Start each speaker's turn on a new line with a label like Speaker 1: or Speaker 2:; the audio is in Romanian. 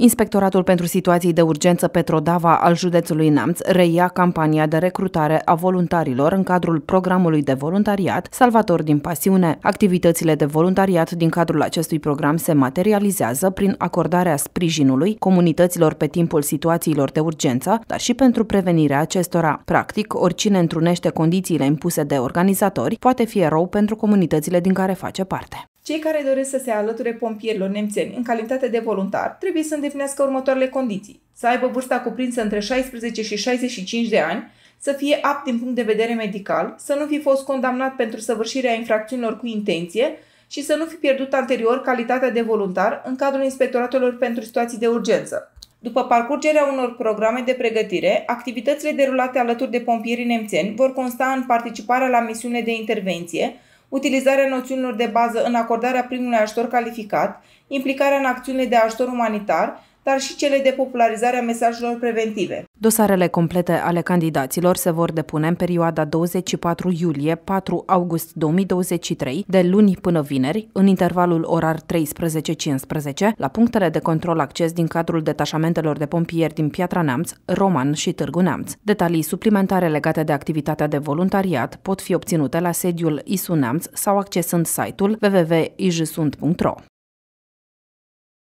Speaker 1: Inspectoratul pentru situații de urgență Petrodava al județului Namț reia campania de recrutare a voluntarilor în cadrul programului de voluntariat Salvator din Pasiune. Activitățile de voluntariat din cadrul acestui program se materializează prin acordarea sprijinului comunităților pe timpul situațiilor de urgență, dar și pentru prevenirea acestora. Practic, oricine întrunește condițiile impuse de organizatori poate fi erou pentru comunitățile din care face parte.
Speaker 2: Cei care doresc să se alăture pompierilor nemțeni în calitate de voluntar trebuie să îndeplinească următoarele condiții. Să aibă vârsta cuprinsă între 16 și 65 de ani, să fie apt din punct de vedere medical, să nu fi fost condamnat pentru săvârșirea infracțiunilor cu intenție și să nu fi pierdut anterior calitatea de voluntar în cadrul inspectoratelor pentru situații de urgență. După parcurgerea unor programe de pregătire, activitățile derulate alături de pompierii nemțeni vor consta în participarea la misiune de intervenție, utilizarea noțiunilor de bază în acordarea primului ajutor calificat, implicarea în acțiunile de ajutor umanitar, dar și cele de popularizare a mesajelor preventive.
Speaker 1: Dosarele complete ale candidaților se vor depune în perioada 24 iulie-4 august 2023, de luni până vineri, în intervalul orar 13-15, la punctele de control acces din cadrul detașamentelor de pompieri din Piatra Neamț, Roman și Târgu Neamț. Detalii suplimentare legate de activitatea de voluntariat pot fi obținute la sediul ISU Neamț sau accesând site-ul www.ijsunt.ro.